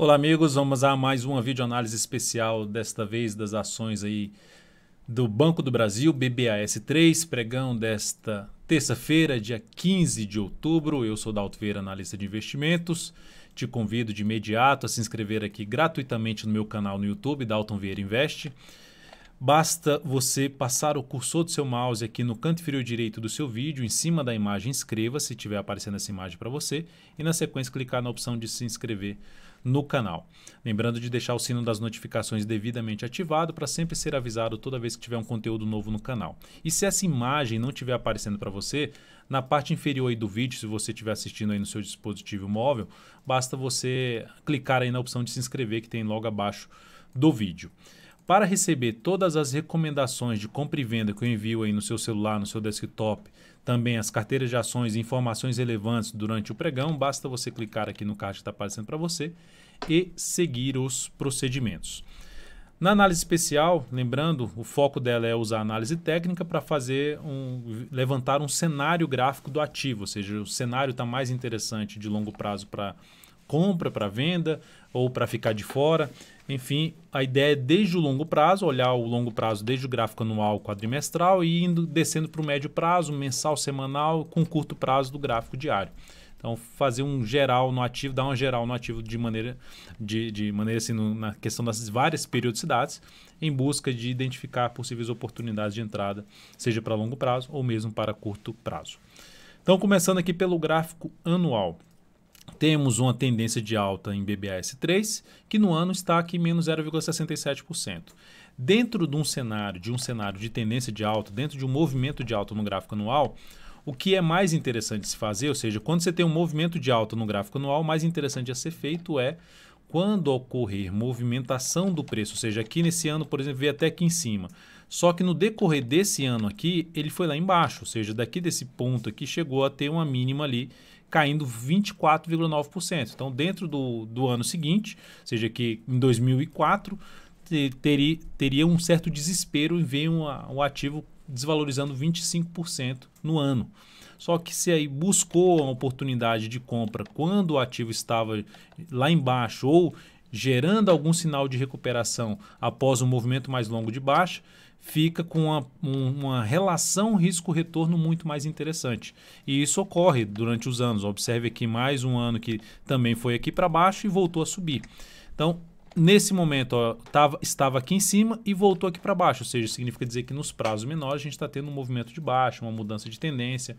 Olá amigos, vamos a mais uma videoanálise especial, desta vez das ações aí do Banco do Brasil, BBAS3, pregão desta terça-feira, dia 15 de outubro. Eu sou Dalto Vieira, analista de investimentos. Te convido de imediato a se inscrever aqui gratuitamente no meu canal no YouTube, Dalton Vieira Investe. Basta você passar o cursor do seu mouse aqui no canto inferior direito do seu vídeo, em cima da imagem inscreva, se estiver aparecendo essa imagem para você, e na sequência clicar na opção de se inscrever no canal. Lembrando de deixar o sino das notificações devidamente ativado para sempre ser avisado toda vez que tiver um conteúdo novo no canal. E se essa imagem não estiver aparecendo para você, na parte inferior aí do vídeo, se você estiver assistindo aí no seu dispositivo móvel, basta você clicar aí na opção de se inscrever que tem logo abaixo do vídeo. Para receber todas as recomendações de compra e venda que eu envio aí no seu celular, no seu desktop, também as carteiras de ações e informações relevantes durante o pregão, basta você clicar aqui no caixa que está aparecendo para você e seguir os procedimentos. Na análise especial, lembrando, o foco dela é usar análise técnica para fazer um, levantar um cenário gráfico do ativo, ou seja, o cenário está mais interessante de longo prazo para compra, para venda ou para ficar de fora. Enfim, a ideia é desde o longo prazo, olhar o longo prazo desde o gráfico anual, quadrimestral e indo descendo para o médio prazo, mensal, semanal, com curto prazo do gráfico diário. Então, fazer um geral no ativo, dar uma geral no ativo de maneira, de, de maneira assim, no, na questão das várias periodicidades, em busca de identificar possíveis oportunidades de entrada, seja para longo prazo ou mesmo para curto prazo. Então, começando aqui pelo gráfico anual. Temos uma tendência de alta em BBAS3, que no ano está aqui menos 0,67%. Dentro de um cenário, de um cenário de tendência de alta, dentro de um movimento de alta no gráfico anual, o que é mais interessante se fazer, ou seja, quando você tem um movimento de alta no gráfico anual, o mais interessante a ser feito é quando ocorrer movimentação do preço, ou seja, aqui nesse ano, por exemplo, veio até aqui em cima. Só que no decorrer desse ano aqui, ele foi lá embaixo, ou seja, daqui desse ponto aqui chegou a ter uma mínima ali caindo 24,9%. Então, dentro do, do ano seguinte, ou seja, que em 2004, teria, teria um certo desespero em ver o um ativo desvalorizando 25% no ano. Só que se aí buscou uma oportunidade de compra quando o ativo estava lá embaixo ou gerando algum sinal de recuperação após um movimento mais longo de baixa, fica com uma, uma relação risco-retorno muito mais interessante. E isso ocorre durante os anos. Observe aqui mais um ano que também foi aqui para baixo e voltou a subir. Então, nesse momento, ó, tava, estava aqui em cima e voltou aqui para baixo. Ou seja, significa dizer que nos prazos menores a gente está tendo um movimento de baixo uma mudança de tendência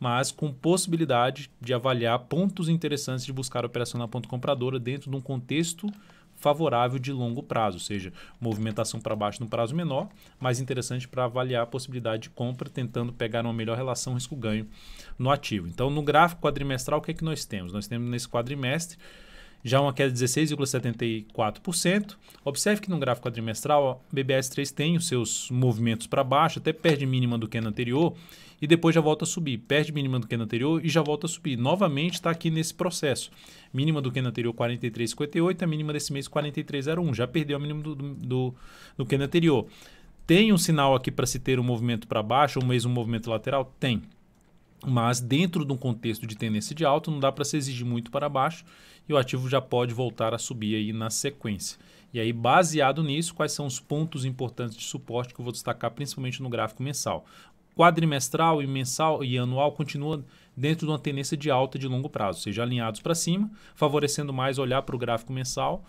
mas com possibilidade de avaliar pontos interessantes de buscar operação na compradora dentro de um contexto favorável de longo prazo, ou seja, movimentação para baixo no prazo menor, mais interessante para avaliar a possibilidade de compra, tentando pegar uma melhor relação risco-ganho no ativo. Então, no gráfico quadrimestral, o que é que nós temos? Nós temos nesse quadrimestre já uma queda de 16,74%. Observe que no gráfico quadrimestral, a BBS3 tem os seus movimentos para baixo, até perde mínima do que anterior e depois já volta a subir. Perde mínima do que anterior e já volta a subir. Novamente está aqui nesse processo. Mínima do que anterior 43,58, a mínima desse mês 43,01. Já perdeu a mínima do, do, do que anterior. Tem um sinal aqui para se ter um movimento para baixo, ou mesmo um movimento lateral? Tem. Mas dentro de um contexto de tendência de alta, não dá para se exigir muito para baixo e o ativo já pode voltar a subir aí na sequência. E aí, baseado nisso, quais são os pontos importantes de suporte que eu vou destacar principalmente no gráfico mensal? Quadrimestral e mensal e anual continua dentro de uma tendência de alta de longo prazo, ou seja, alinhados para cima, favorecendo mais olhar para o gráfico mensal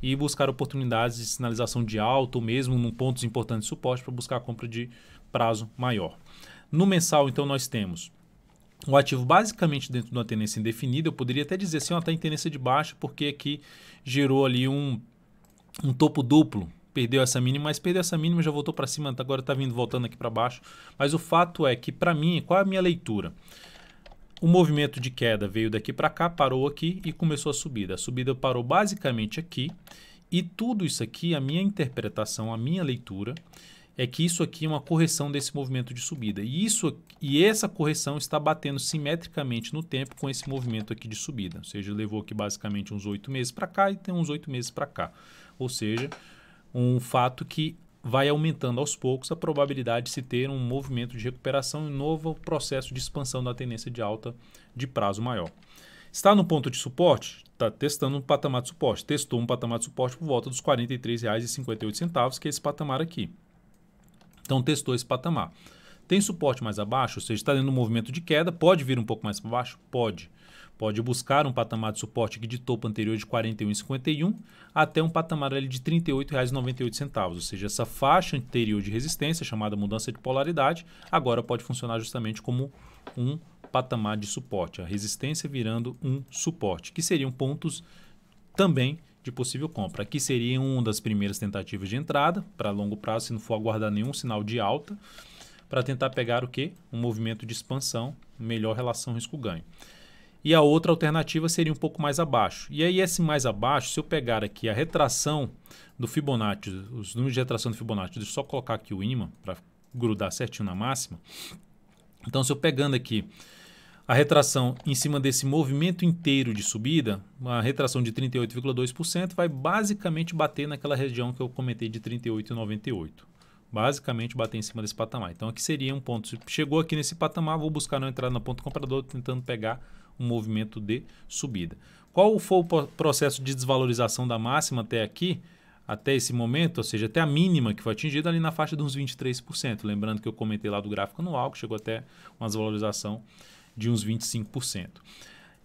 e buscar oportunidades de sinalização de alta ou mesmo num pontos importantes de suporte para buscar a compra de prazo maior. No mensal, então, nós temos o ativo basicamente dentro de uma tendência indefinida, eu poderia até dizer assim, está em tendência de baixa, porque aqui gerou ali um, um topo duplo, perdeu essa mínima, mas perdeu essa mínima, já voltou para cima, agora está vindo voltando aqui para baixo. Mas o fato é que, para mim, qual é a minha leitura? O movimento de queda veio daqui para cá, parou aqui e começou a subida. A subida parou basicamente aqui e tudo isso aqui, a minha interpretação, a minha leitura, é que isso aqui é uma correção desse movimento de subida. E, isso, e essa correção está batendo simetricamente no tempo com esse movimento aqui de subida. Ou seja, levou aqui basicamente uns oito meses para cá e tem uns oito meses para cá. Ou seja, um fato que vai aumentando aos poucos a probabilidade de se ter um movimento de recuperação e um novo processo de expansão da tendência de alta de prazo maior. Está no ponto de suporte? Está testando um patamar de suporte. Testou um patamar de suporte por volta dos R$ 43,58, que é esse patamar aqui. Então testou esse patamar. Tem suporte mais abaixo, ou seja, está dentro de um movimento de queda, pode vir um pouco mais para baixo? Pode. Pode buscar um patamar de suporte aqui de topo anterior de R$ 41,51 até um patamar ali de R$ 38,98, ou seja, essa faixa anterior de resistência, chamada mudança de polaridade, agora pode funcionar justamente como um patamar de suporte, a resistência virando um suporte, que seriam pontos também de possível compra. Aqui seria uma das primeiras tentativas de entrada para longo prazo, se não for aguardar nenhum sinal de alta, para tentar pegar o que? Um movimento de expansão, melhor relação risco-ganho. E a outra alternativa seria um pouco mais abaixo. E aí esse mais abaixo, se eu pegar aqui a retração do Fibonacci, os números de retração do Fibonacci, deixa eu só colocar aqui o ímã para grudar certinho na máxima. Então se eu pegando aqui a retração em cima desse movimento inteiro de subida, uma retração de 38,2%, vai basicamente bater naquela região que eu comentei de 38,98. Basicamente bater em cima desse patamar. Então aqui seria um ponto. Se chegou aqui nesse patamar, vou buscar na entrada no ponto comprador, tentando pegar um movimento de subida. Qual foi o processo de desvalorização da máxima até aqui? até esse momento, ou seja, até a mínima que foi atingida ali na faixa de uns 23%. Lembrando que eu comentei lá do gráfico anual, que chegou até uma desvalorização de uns 25%.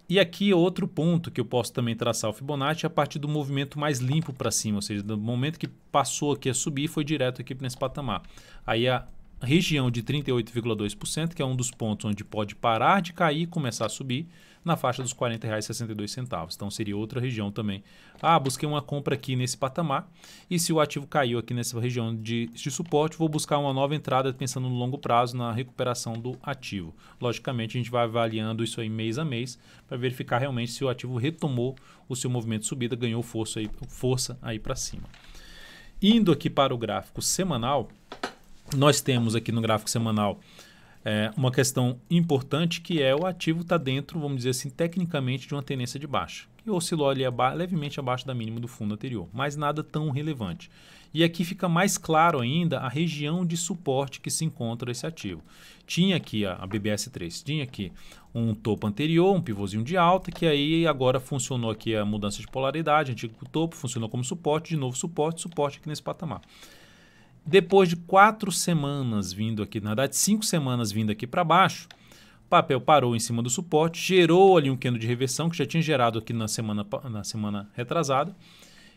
E aqui outro ponto que eu posso também traçar o Fibonacci é a partir do movimento mais limpo para cima, ou seja, do momento que passou aqui a subir foi direto aqui para esse patamar. Aí a região de 38,2%, que é um dos pontos onde pode parar de cair e começar a subir, na faixa dos R$ 40,62. Então seria outra região também. Ah, busquei uma compra aqui nesse patamar e se o ativo caiu aqui nessa região de, de suporte, vou buscar uma nova entrada pensando no longo prazo na recuperação do ativo. Logicamente, a gente vai avaliando isso aí mês a mês para verificar realmente se o ativo retomou o seu movimento de subida, ganhou força aí, força aí para cima. Indo aqui para o gráfico semanal, nós temos aqui no gráfico semanal é, uma questão importante que é o ativo está dentro, vamos dizer assim, tecnicamente de uma tendência de baixa, que oscilou ali aba levemente abaixo da mínima do fundo anterior, mas nada tão relevante. E aqui fica mais claro ainda a região de suporte que se encontra esse ativo. Tinha aqui a, a BBS3, tinha aqui um topo anterior, um pivôzinho de alta, que aí agora funcionou aqui a mudança de polaridade, antigo topo, funcionou como suporte, de novo suporte, suporte aqui nesse patamar. Depois de quatro semanas vindo aqui, na verdade, cinco semanas vindo aqui para baixo, o papel parou em cima do suporte, gerou ali um candle de reversão que já tinha gerado aqui na semana, na semana retrasada.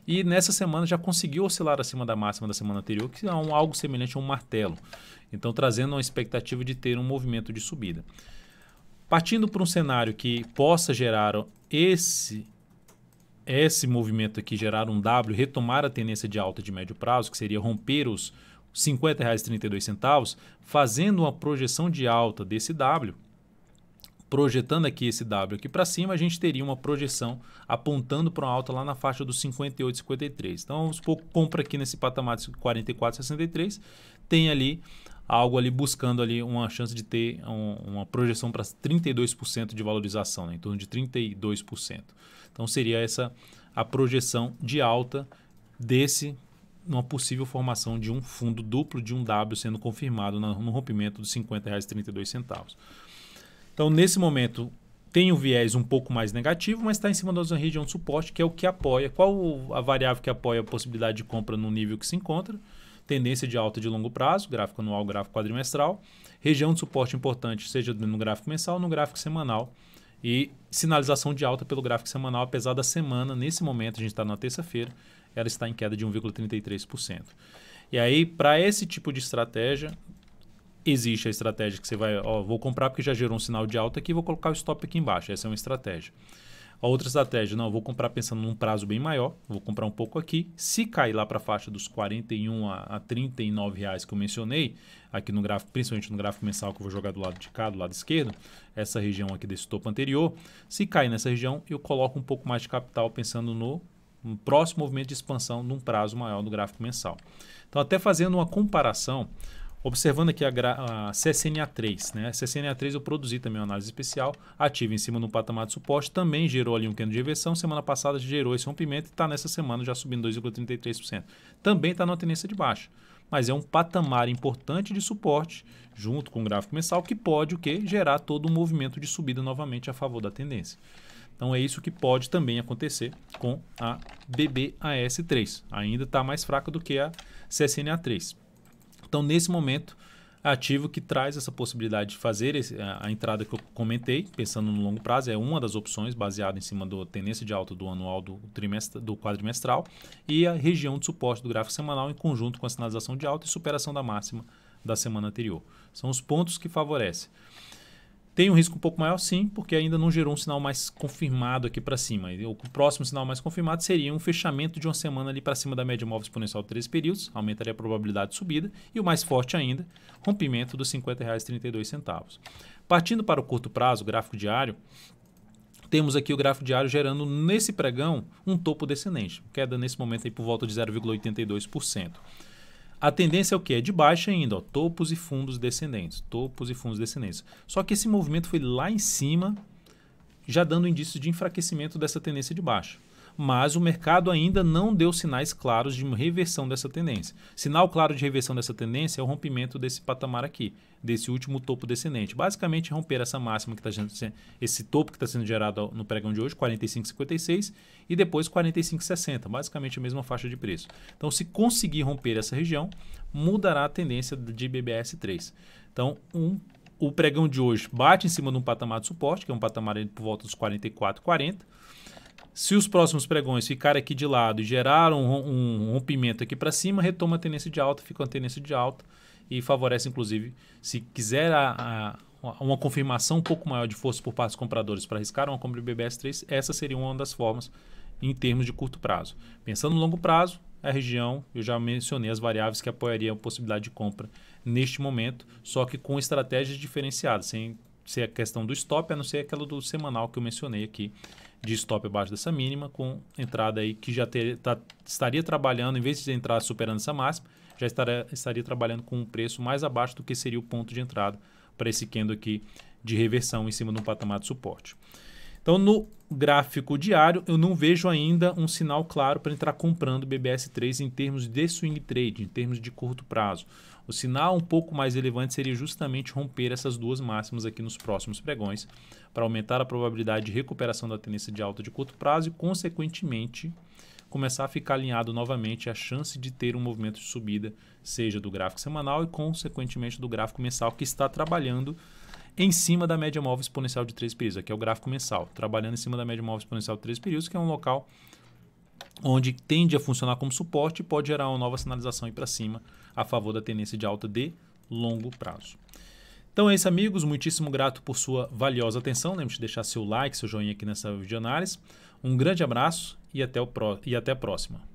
E nessa semana já conseguiu oscilar acima da máxima da semana anterior, que é um, algo semelhante a um martelo. Então, trazendo uma expectativa de ter um movimento de subida. Partindo para um cenário que possa gerar esse esse movimento aqui gerar um W, retomar a tendência de alta de médio prazo, que seria romper os R$ 50,32, fazendo uma projeção de alta desse W, projetando aqui esse W aqui para cima, a gente teria uma projeção apontando para uma alta lá na faixa dos 58,53. Então, vamos supor, compra aqui nesse patamar de 44,63, tem ali algo ali buscando ali uma chance de ter um, uma projeção para 32% de valorização, né? em torno de 32%. Então seria essa a projeção de alta desse uma possível formação de um fundo duplo de um W sendo confirmado no rompimento de R$ 50,32. Então, nesse momento, tem um viés um pouco mais negativo, mas está em cima da zona região de suporte, que é o que apoia. Qual a variável que apoia a possibilidade de compra no nível que se encontra? tendência de alta de longo prazo, gráfico anual, gráfico quadrimestral, região de suporte importante, seja no gráfico mensal ou no gráfico semanal, e sinalização de alta pelo gráfico semanal, apesar da semana, nesse momento, a gente está na terça-feira, ela está em queda de 1,33%. E aí, para esse tipo de estratégia, existe a estratégia que você vai, ó, vou comprar porque já gerou um sinal de alta aqui, vou colocar o stop aqui embaixo. Essa é uma estratégia. A outra estratégia, não, eu vou comprar pensando num prazo bem maior, vou comprar um pouco aqui. Se cair lá para a faixa dos 41 a, a 39 reais que eu mencionei, aqui no gráfico, principalmente no gráfico mensal que eu vou jogar do lado de cá, do lado esquerdo, essa região aqui desse topo anterior, se cair nessa região, eu coloco um pouco mais de capital pensando no próximo movimento de expansão num prazo maior no gráfico mensal. Então, até fazendo uma comparação, Observando aqui a, a CSNA3, né? A CSNA3 eu produzi também uma análise especial, ativa em cima no patamar de suporte, também gerou ali um cano de reversão, semana passada gerou esse rompimento e está nessa semana já subindo 2,33%. Também está numa tendência de baixa, mas é um patamar importante de suporte, junto com o gráfico mensal, que pode o quê? Gerar todo um movimento de subida novamente a favor da tendência. Então é isso que pode também acontecer com a BBAS3. Ainda está mais fraca do que a CSNA3. Então, nesse momento, ativo que traz essa possibilidade de fazer esse, a, a entrada que eu comentei, pensando no longo prazo, é uma das opções baseada em cima da tendência de alta do anual do, trimestre, do quadrimestral e a região de suporte do gráfico semanal em conjunto com a sinalização de alta e superação da máxima da semana anterior. São os pontos que favorecem. Tem um risco um pouco maior, sim, porque ainda não gerou um sinal mais confirmado aqui para cima. O próximo sinal mais confirmado seria um fechamento de uma semana ali para cima da média móvel exponencial de três períodos, aumentaria a probabilidade de subida, e o mais forte ainda, rompimento dos R$ 50,32. Partindo para o curto prazo, gráfico diário, temos aqui o gráfico diário gerando nesse pregão um topo descendente, queda nesse momento aí por volta de 0,82%. A tendência é o que? É de baixa ainda, ó, topos e fundos descendentes, topos e fundos descendentes. Só que esse movimento foi lá em cima, já dando indícios de enfraquecimento dessa tendência de baixa mas o mercado ainda não deu sinais claros de reversão dessa tendência. Sinal claro de reversão dessa tendência é o rompimento desse patamar aqui, desse último topo descendente. Basicamente, romper essa máxima que está sendo, esse topo que está sendo gerado no pregão de hoje, 45,56 e depois 45,60, basicamente a mesma faixa de preço. Então, se conseguir romper essa região, mudará a tendência de BBS 3. Então, um o pregão de hoje bate em cima de um patamar de suporte, que é um patamar por volta dos 44,40. Se os próximos pregões ficarem aqui de lado e gerar um, um rompimento aqui para cima, retoma a tendência de alta, fica uma tendência de alta e favorece, inclusive, se quiser a, a, uma confirmação um pouco maior de força por parte dos compradores para arriscar uma compra de BBS3, essa seria uma das formas em termos de curto prazo. Pensando no longo prazo, a região, eu já mencionei as variáveis que apoiariam a possibilidade de compra neste momento, só que com estratégias diferenciadas, sem ser a questão do stop, a não ser aquela do semanal que eu mencionei aqui, de stop abaixo dessa mínima, com entrada aí que já ter, tá, estaria trabalhando, em vez de entrar superando essa máxima, já estaria, estaria trabalhando com um preço mais abaixo do que seria o ponto de entrada para esse candle aqui de reversão em cima de um patamar de suporte. Então, no gráfico diário, eu não vejo ainda um sinal claro para entrar comprando BBS3 em termos de swing trade, em termos de curto prazo. O sinal um pouco mais relevante seria justamente romper essas duas máximas aqui nos próximos pregões, para aumentar a probabilidade de recuperação da tendência de alta de curto prazo e, consequentemente, começar a ficar alinhado novamente a chance de ter um movimento de subida, seja do gráfico semanal e, consequentemente, do gráfico mensal que está trabalhando em cima da média móvel exponencial de três períodos. Aqui é o gráfico mensal, trabalhando em cima da média móvel exponencial de três períodos, que é um local onde tende a funcionar como suporte e pode gerar uma nova sinalização para cima a favor da tendência de alta de longo prazo. Então é isso, amigos. Muitíssimo grato por sua valiosa atenção. Lembre-se de deixar seu like, seu joinha aqui nessa videoanálise. Um grande abraço e até, o pro... e até a próxima.